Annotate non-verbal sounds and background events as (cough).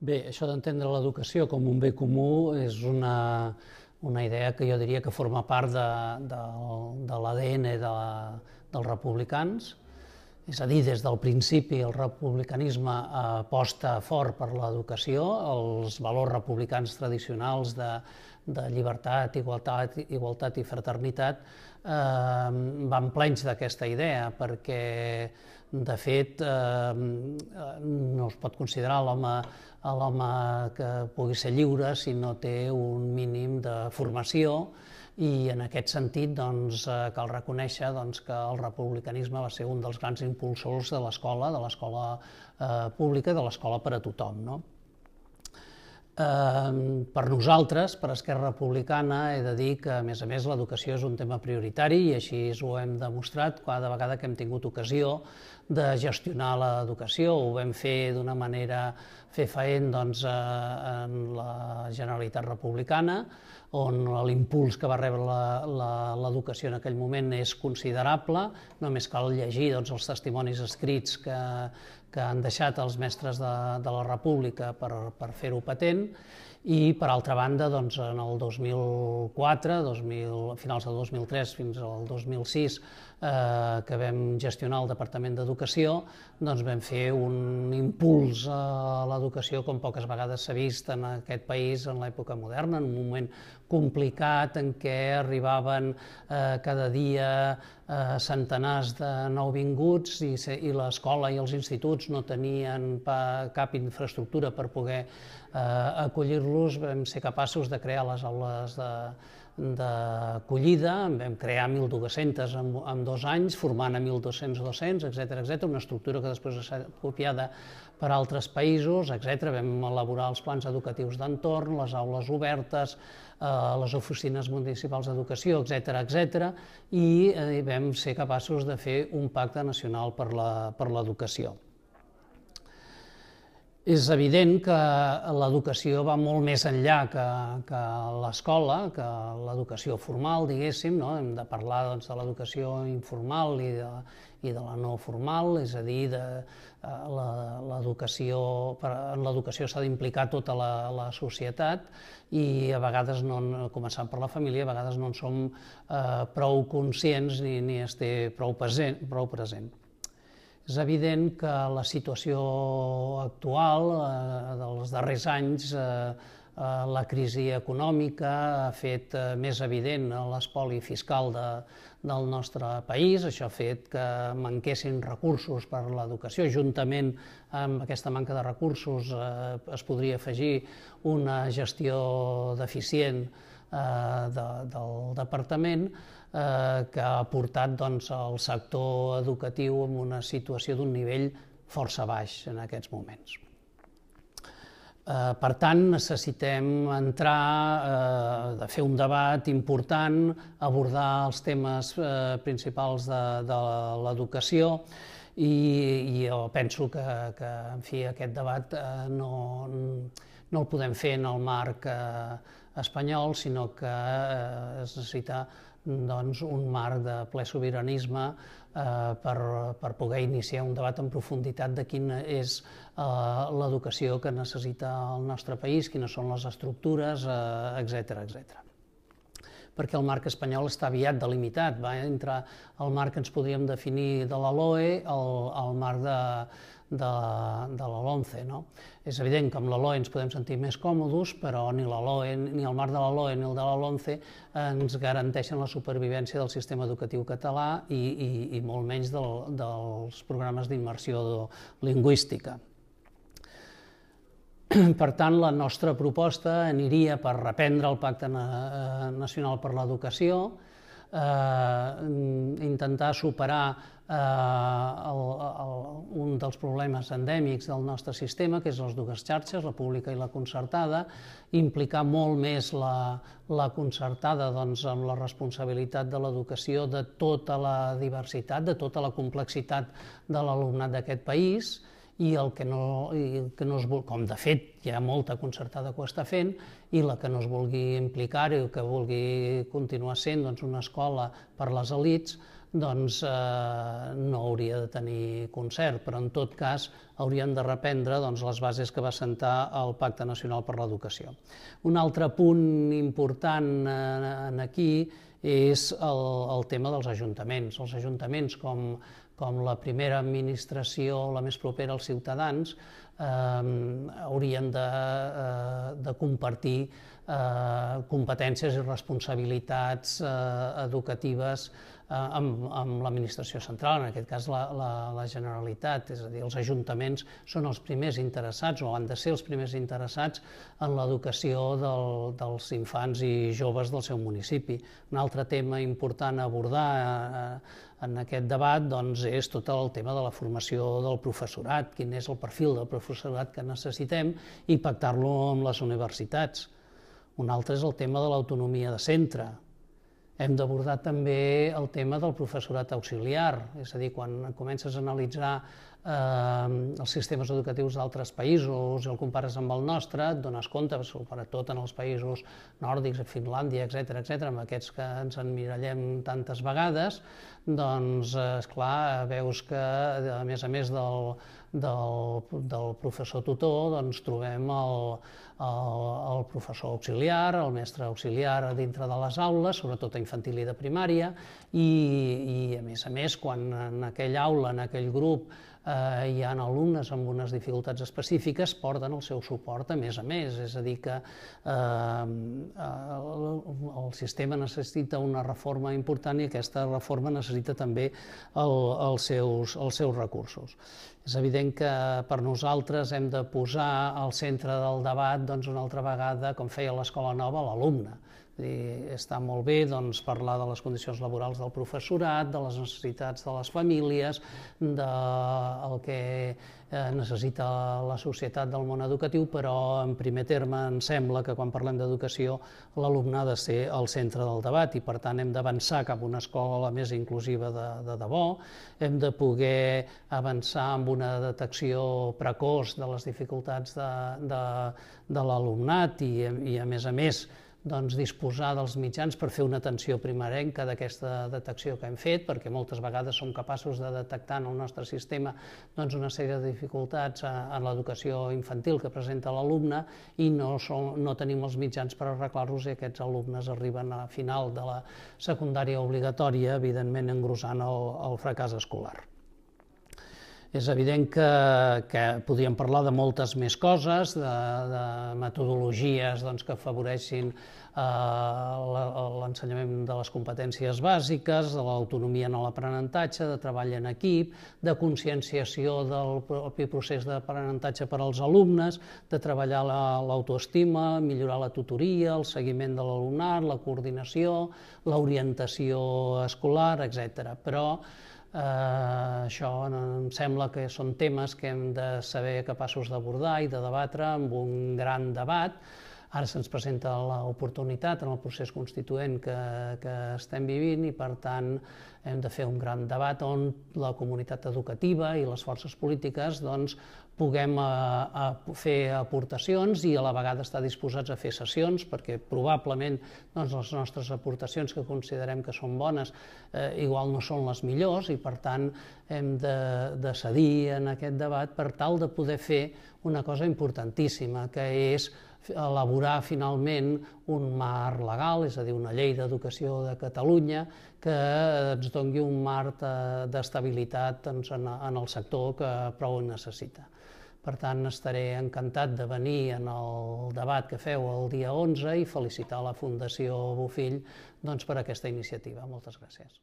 Bé, això d'entendre l'educació com un bé comú és una, una idea que jo diria que forma part de, de, de l'ADN de, la, dels republicans, és a dir, des del principi el republicanisme aposta fort per l'educació, els valors republicans tradicionals de, de llibertat, igualtat, igualtat i fraternitat eh, van plens d'aquesta idea, perquè de fet, eh, no es pot considerar l'home que pugui ser lliure si no té un mínim de formació i en aquest sentit doncs, eh, cal reconèixer doncs, que el republicanisme va ser un dels grans impulsors de l'escola, de l'escola eh, pública i de l'escola per a tothom. No? Ehm, per nosaltres, per Esquerra Republicana, he de dir que, a més a més, l'educació és un tema prioritari i així ho hem demostrat cada vegada que hem tingut ocasió de gestionar l'educació. Ho vam fer d'una manera fefaent doncs, eh, en la Generalitat Republicana, on l'impuls que va rebre l'educació en aquell moment és considerable. Només cal llegir doncs, els testimonis escrits que, que han deixat els mestres de, de la República per, per fer-ho patent i, per altra banda, doncs, en el 2004, 2000, finals del 2003 fins al 2006, eh, que vam gestionar el Departament d'Educació, doncs vam fer un impuls a l'educació com poques vegades s'ha vist en aquest país en l'època moderna, en un moment complicat en què arribaven eh, cada dia eh, centenars de nouvinguts i, i l'escola i els instituts no tenien pa, cap infraestructura per poder eh, acollir-los, vam ser capaços de crear les aules de, d'acollida, vam crear 1.200 en, en dos anys, formant a 1.200 docents, etc etc, una estructura que després s'ha copiada per altres països, etc. Vam elaborar els plans educatius d'entorn, les aules obertes, eh, les oficines municipals d'educació, etc etc, i eh, vam ser capaços de fer un pacte nacional per l'educació és evident que l'educació va molt més enllà que, que l'escola, que l'educació formal, diguéssim, no? hem de parlar doncs, de l'educació informal i de, i de la no formal, és a dir, de, eh, l'educació, en l'educació s'ha d'implicar tota la, la societat i a vegades, no, començant per la família, a vegades no en som eh, prou conscients ni, ni es té prou present. Prou present. És evident que la situació actual eh, dels darrers anys, eh, eh la crisi econòmica ha fet eh, més evident l'espoli fiscal de, del nostre país, això ha fet que manquessin recursos per a l'educació, juntament amb aquesta manca de recursos eh, es podria afegir una gestió deficient eh, de, del departament, eh, que ha portat doncs, el sector educatiu en una situació d'un nivell força baix en aquests moments. Eh, per tant, necessitem entrar, eh, fer un debat important, abordar els temes eh, principals de, de l'educació, i, i jo penso que, que en fi, aquest debat eh, no, no el podem fer en el marc eh, espanyol, sinó que eh, es necessita doncs, un marc de ple sobiranisme eh, per, per poder iniciar un debat en profunditat de quina és eh, l'educació que necessita el nostre país, quines són les estructures, eh, etc etc perquè el marc espanyol està aviat delimitat. Va entrar el marc que ens podíem definir de la LOE al, el marc de, de, de la LOMCE. No? És evident que amb la LOE ens podem sentir més còmodes, però ni la LOE, ni el marc de la LOE ni el de la LOMCE ens garanteixen la supervivència del sistema educatiu català i, i, i molt menys del, dels programes d'immersió lingüística. (clears throat) Per tant, la nostra proposta aniria per reprendre el Pacte eh, Nacional per l'Educació, eh, intentar superar eh, el, el, un dels problemes endèmics del nostre sistema, que és les dues xarxes, la pública i la concertada, implicar molt més la, la concertada doncs, amb la responsabilitat de l'educació de tota la diversitat, de tota la complexitat de l'alumnat d'aquest país, i el que no, i el que no es vol, com de fet hi ha molta concertada que ho està fent, i la que no es vulgui implicar i que vulgui continuar sent doncs, una escola per les elites, doncs eh, no hauria de tenir concert, però en tot cas haurien de reprendre doncs, les bases que va sentar el Pacte Nacional per l'Educació. Un altre punt important eh, en aquí és el, el tema dels ajuntaments. Els ajuntaments com com la primera administració, la més propera als ciutadans, eh, haurien de, eh, de compartir eh, competències i responsabilitats eh, educatives Eh, amb, amb l'administració central, en aquest cas la, la, la Generalitat, és a dir, els ajuntaments són els primers interessats o han de ser els primers interessats en l'educació del, dels infants i joves del seu municipi. Un altre tema important a abordar eh, en aquest debat doncs, és tot el tema de la formació del professorat, quin és el perfil del professorat que necessitem i pactar-lo amb les universitats. Un altre és el tema de l'autonomia de centre, hem d'abordar també el tema del professorat auxiliar, és a dir, quan comences a analitzar eh, els sistemes educatius d'altres països i el compares amb el nostre, et dones compte, sobretot en els països nòrdics, Finlàndia, etc etc, amb aquests que ens enmirallem tantes vegades, doncs, eh, és clar, veus que, a més a més del, del, del professor tutor, doncs trobem el, el, el professor auxiliar, el mestre auxiliar dintre de les aules, sobretot a infantil i de primària, i, i a més a més, quan en aquella aula, en aquell grup, eh, hi ha alumnes amb unes dificultats específiques, porten el seu suport a més a més, és a dir que eh, el, el sistema necessita una reforma important i aquesta reforma necessita també el, els, seus, els seus recursos. És evident que per nosaltres hem de posar al centre del debat doncs, una altra vegada, com feia l'Escola Nova, l'alumne Dir, està molt bé doncs, parlar de les condicions laborals del professorat, de les necessitats de les famílies, del de el que eh, necessita la societat del món educatiu, però en primer terme em sembla que quan parlem d'educació l'alumne ha de ser el centre del debat i per tant hem d'avançar cap a una escola més inclusiva de, de debò, hem de poder avançar amb una detecció precoç de les dificultats de, de, de l'alumnat i, i a més a més doncs, disposar dels mitjans per fer una atenció primerenca d'aquesta detecció que hem fet, perquè moltes vegades som capaços de detectar en el nostre sistema doncs, una sèrie de dificultats eh, en l'educació infantil que presenta l'alumne i no, som, no tenim els mitjans per arreglar-los i aquests alumnes arriben a final de la secundària obligatòria, evidentment engrossant el, el fracàs escolar. És evident que, que podríem parlar de moltes més coses, de, de metodologies doncs, que afavoreixin eh, l'ensenyament de les competències bàsiques, de l'autonomia en l'aprenentatge, de treball en equip, de conscienciació del propi procés d'aprenentatge per als alumnes, de treballar l'autoestima, la, millorar la tutoria, el seguiment de l'alumnat, la coordinació, l'orientació escolar, etc. Però Eh, això em sembla que són temes que hem de saber capaços d'abordar i de debatre amb un gran debat, Ara se'ns presenta l'oportunitat en el procés constituent que, que estem vivint i, per tant, hem de fer un gran debat on la comunitat educativa i les forces polítiques doncs, puguem a, eh, a fer aportacions i a la vegada estar disposats a fer sessions, perquè probablement doncs, les nostres aportacions que considerem que són bones eh, igual no són les millors i per tant hem de, de cedir en aquest debat per tal de poder fer una cosa importantíssima, que és elaborar finalment un marc legal, és a dir, una llei d'educació de Catalunya que eh, ens dongui un marc eh, d'estabilitat doncs, en, en el sector que prou necessita. Per tant, estaré encantat de venir en el debat que feu el dia 11 i felicitar la Fundació Bofill doncs, per aquesta iniciativa. Moltes gràcies.